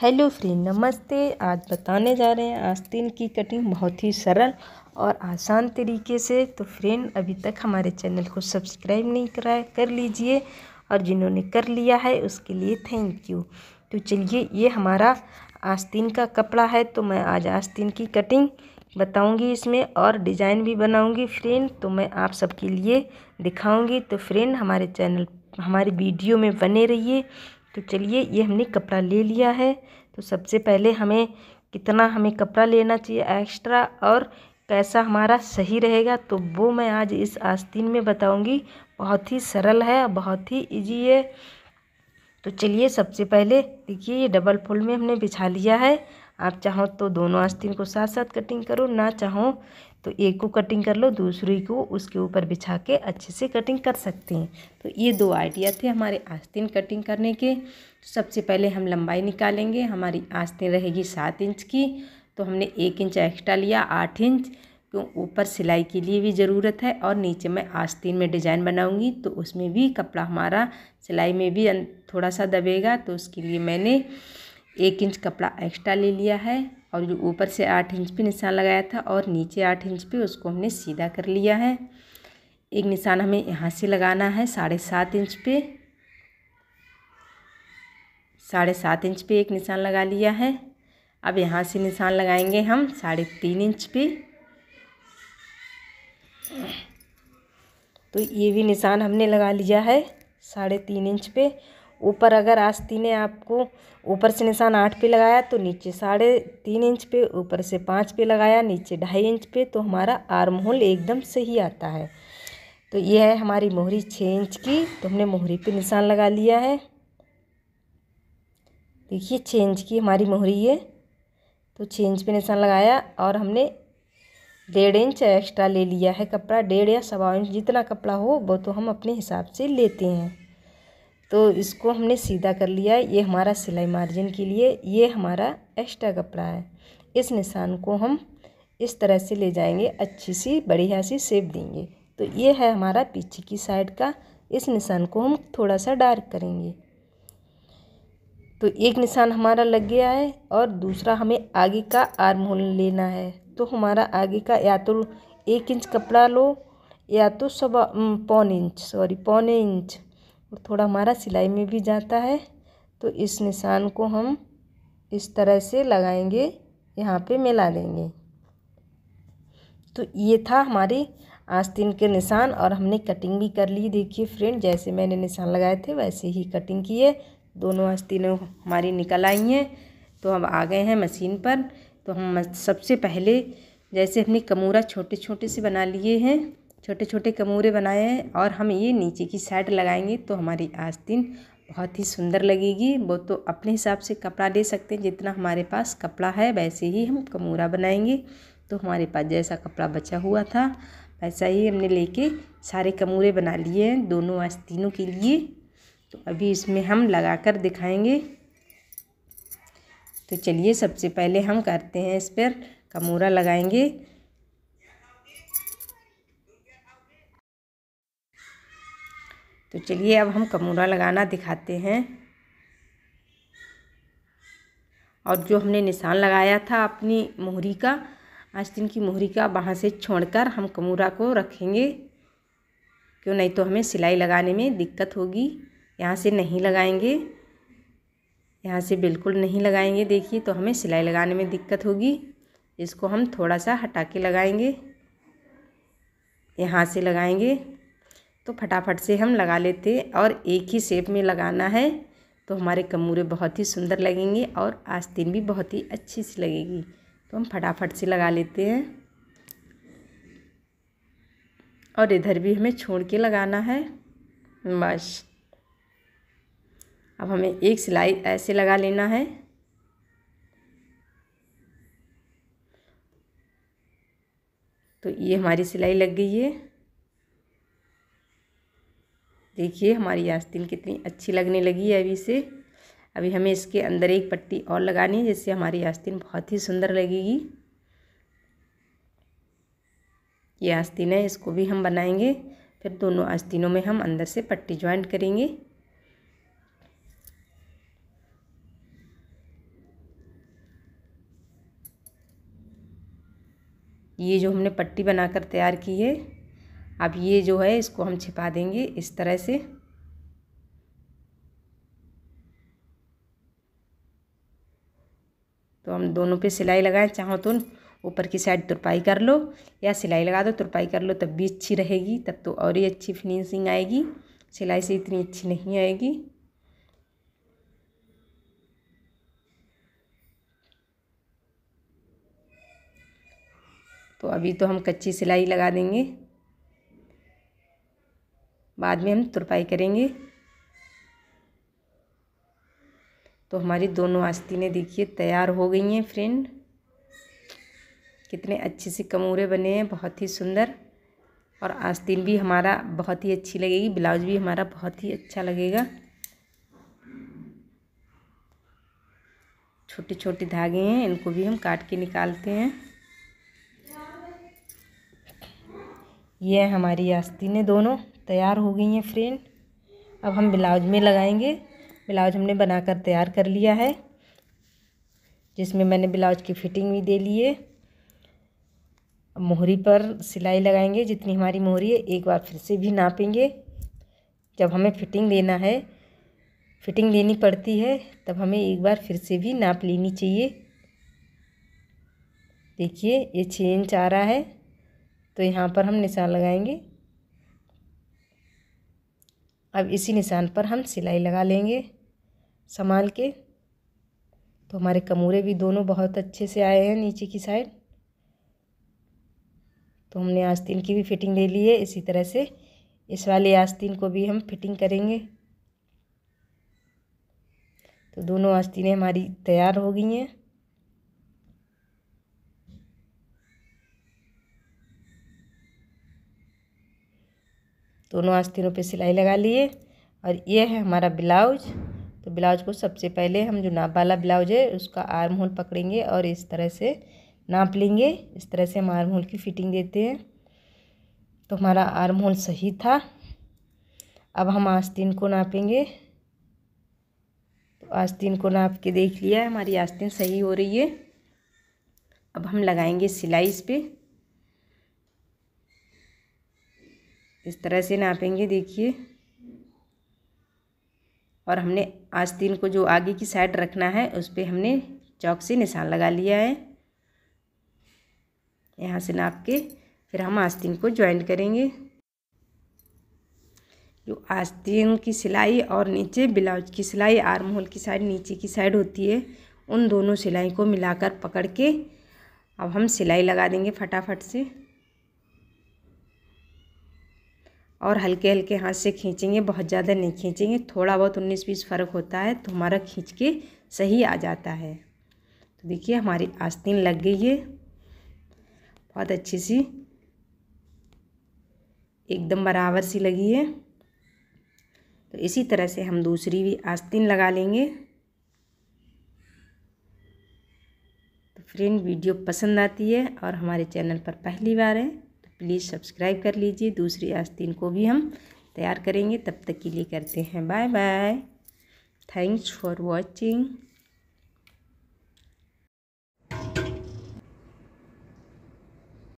hello friend नमस्ते आज बताने जा रहे हैं आस्तीन की कटिंग बहुत ही सरल और आसान तरीके से तो फ्रेंड अभी तक हमारे चैनल को सब्सक्राइब नहीं कराए कर लीजिए और जिन्होंने कर लिया है उसके लिए थैंक यू तो चलिए ये हमारा आस्तीन का कपड़ा है तो मैं आज आस्तीन की कटिंग बताऊंगी इसमें और डिज़ाइन भी बनाऊँगी फ्रेंड तो मैं आप सबके लिए दिखाऊँगी तो फ्रेंड हमारे चैनल हमारे वीडियो में बने रहिए तो चलिए ये हमने कपड़ा ले लिया है तो सबसे पहले हमें कितना हमें कपड़ा लेना चाहिए एक्स्ट्रा और कैसा हमारा सही रहेगा तो वो मैं आज इस आस्तीन में बताऊंगी बहुत ही सरल है बहुत ही इजी है तो चलिए सबसे पहले देखिए ये डबल फोल्ड में हमने बिछा लिया है आप चाहो तो दोनों आस्तीन को साथ साथ कटिंग करो ना चाहो तो एक को कटिंग कर लो दूसरी को उसके ऊपर बिछा के अच्छे से कटिंग कर सकते हैं तो ये दो आइडिया थे हमारे आस्तीन कटिंग करने के सबसे पहले हम लंबाई निकालेंगे हमारी आस्तीन रहेगी सात इंच की तो हमने एक इंच एक्स्ट्रा लिया आठ इंच क्यों तो ऊपर सिलाई के लिए भी ज़रूरत है और नीचे मैं आस्तीन में डिज़ाइन बनाऊंगी तो उसमें भी कपड़ा हमारा सिलाई में भी थोड़ा सा दबेगा तो उसके लिए मैंने एक इंच कपड़ा एक्स्ट्रा ले लिया है और जो ऊपर से आठ इंच पे निशान लगाया था और नीचे आठ इंच पे उसको हमने सीधा कर लिया है एक निशान हमें यहाँ से लगाना है साढ़े सात इंच पे साढ़े सात इंच पे एक निशान लगा लिया है अब यहाँ से निशान लगाएंगे हम साढ़े तीन इंच पे तो ये भी निशान हमने लगा लिया है साढ़े तीन इंच पे ऊपर अगर आस्तीने आपको ऊपर से निशान आठ पे लगाया तो नीचे साढ़े तीन इंच पे ऊपर से पाँच पे लगाया नीचे ढाई इंच पे तो हमारा आर्म होल एकदम सही आता है तो ये है हमारी मोहरी छः इंच की तो हमने मोहरी पे निशान लगा लिया है देखिए छः इंच की हमारी मोहरी है तो छः इंच पे निशान लगाया और हमने डेढ़ इंच एक्स्ट्रा ले लिया है कपड़ा डेढ़ या सवा इंच जितना कपड़ा हो वो तो हम अपने हिसाब से लेते हैं तो इसको हमने सीधा कर लिया ये हमारा सिलाई मार्जिन के लिए ये हमारा एक्स्ट्रा कपड़ा है इस निशान को हम इस तरह से ले जाएंगे अच्छी सी बढ़िया सी सेप देंगे तो ये है हमारा पीछे की साइड का इस निशान को हम थोड़ा सा डार्क करेंगे तो एक निशान हमारा लग गया है और दूसरा हमें आगे का आर्म होल लेना है तो हमारा आगे का या तो एक इंच कपड़ा लो या तो सवा पौन इंच सॉरी पौने इंच और थोड़ा हमारा सिलाई में भी जाता है तो इस निशान को हम इस तरह से लगाएंगे यहाँ पे मिला देंगे तो ये था हमारी आस्तीन के निशान और हमने कटिंग भी कर ली देखिए फ्रेंड जैसे मैंने निशान लगाए थे वैसे ही कटिंग की है दोनों आस्तीनों हमारी निकल आई हैं तो हम आ गए हैं मशीन पर तो हम सबसे पहले जैसे हमने कमूरा छोटे छोटे से बना लिए हैं छोटे छोटे कमूरे बनाए हैं और हम ये नीचे की साइड लगाएंगे तो हमारी आस्तीन बहुत ही सुंदर लगेगी वो तो अपने हिसाब से कपड़ा ले सकते हैं जितना हमारे पास कपड़ा है वैसे ही हम कमूरा बनाएंगे तो हमारे पास जैसा कपड़ा बचा हुआ था वैसा ही हमने लेके सारे कमूरे बना लिए हैं दोनों आस्तीनों के लिए तो अभी इसमें हम लगा कर दिखाएँगे तो चलिए सबसे पहले हम करते हैं इस पर कमूरा लगाएंगे तो चलिए अब हम कमूरा लगाना दिखाते हैं और जो हमने निशान लगाया था अपनी मोहरी का आज दिन की मोहरी का वहाँ से छोड़कर हम कमूरा को रखेंगे क्यों नहीं तो हमें सिलाई लगाने में दिक्कत होगी यहाँ से नहीं लगाएंगे यहाँ से बिल्कुल नहीं लगाएंगे देखिए तो हमें सिलाई लगाने में दिक्कत होगी इसको हम थोड़ा सा हटा के लगाएंगे यहाँ से लगाएंगे तो फटाफट से हम लगा लेते और एक ही शेप में लगाना है तो हमारे कमूरे बहुत ही सुंदर लगेंगे और आस्तीन भी बहुत ही अच्छी सी लगेगी तो हम फटाफट से लगा लेते हैं और इधर भी हमें छोड़ के लगाना है बस अब हमें एक सिलाई ऐसे लगा लेना है तो ये हमारी सिलाई लग गई है देखिए हमारी आस्तीन कितनी अच्छी लगने लगी है अभी से अभी हमें इसके अंदर एक पट्टी और लगानी है जिससे हमारी आस्तीन बहुत ही सुंदर लगेगी ये आस्तीन है इसको भी हम बनाएंगे फिर दोनों आस्तीनों में हम अंदर से पट्टी ज्वाइंट करेंगे ये जो हमने पट्टी बनाकर तैयार की है अब ये जो है इसको हम छिपा देंगे इस तरह से तो हम दोनों पे सिलाई लगाएं चाहो तो ऊपर की साइड तुरपाई कर लो या सिलाई लगा दो तुरपाई कर लो तब भी अच्छी रहेगी तब तो और ही अच्छी फिनिशिंग आएगी सिलाई से इतनी अच्छी नहीं आएगी तो अभी तो हम कच्ची सिलाई लगा देंगे बाद में हम तुरपाई करेंगे तो हमारी दोनों आस्तीनें देखिए तैयार हो गई हैं फ्रेंड कितने अच्छे से कमूरे बने हैं बहुत ही सुंदर और आस्तीन भी हमारा बहुत ही अच्छी लगेगी ब्लाउज भी हमारा बहुत ही अच्छा लगेगा छोटे छोटे धागे हैं इनको भी हम काट के निकालते हैं ये हमारी आस्तीनें दोनों तैयार हो गई हैं फ्रेंड अब हम ब्लाउज में लगाएंगे ब्लाउज हमने बनाकर तैयार कर लिया है जिसमें मैंने ब्लाउज की फिटिंग भी दे ली है मोहरी पर सिलाई लगाएंगे जितनी हमारी मोहरी है एक बार फिर से भी नापेंगे जब हमें फिटिंग देना है फिटिंग लेनी पड़ती है तब हमें एक बार फिर से भी नाप लेनी चाहिए देखिए ये छः इंच आ रहा है तो यहाँ पर हम निशान लगाएंगे अब इसी निशान पर हम सिलाई लगा लेंगे संभाल के तो हमारे कमूरे भी दोनों बहुत अच्छे से आए हैं नीचे की साइड तो हमने आस्तीन की भी फिटिंग ले ली है इसी तरह से इस वाले आस्तीन को भी हम फिटिंग करेंगे तो दोनों आस्तीनें हमारी तैयार हो गई हैं दोनों आस्तीनों पे सिलाई लगा लिए और ये है हमारा ब्लाउज तो ब्लाउज को सबसे पहले हम जो नाप वाला ब्लाउज है उसका आर्म होल पकड़ेंगे और इस तरह से नाप लेंगे इस तरह से हम आर्म होल की फिटिंग देते हैं तो हमारा आर्म होल सही था अब हम आस्तीन को नापेंगे तो आस्तीन को नाप के देख लिया है हमारी आस्तीन सही हो रही है अब हम लगाएंगे सिलाई इस पर इस तरह से नापेंगे देखिए और हमने आस्तीन को जो आगे की साइड रखना है उस पर हमने चौक से निशान लगा लिया है यहाँ से नाप के फिर हम आस्तीन को ज्वाइन करेंगे जो आस्तीन की सिलाई और नीचे ब्लाउज की सिलाई आर्म होल की साइड नीचे की साइड होती है उन दोनों सिलाई को मिलाकर पकड़ के अब हम सिलाई लगा देंगे फटाफट से और हल्के हल्के हाथ से खींचेंगे बहुत ज़्यादा नहीं खींचेंगे थोड़ा बहुत उन्नीस बीस फ़र्क होता है तो हमारा खींच के सही आ जाता है तो देखिए हमारी आस्तीन लग गई है बहुत अच्छी सी एकदम बराबर सी लगी है तो इसी तरह से हम दूसरी भी आस्तीन लगा लेंगे तो फ्रेंड वीडियो पसंद आती है और हमारे चैनल पर पहली बार है प्लीज़ सब्सक्राइब कर लीजिए दूसरी आस्तीन को भी हम तैयार करेंगे तब तक के लिए करते हैं bye bye thanks for watching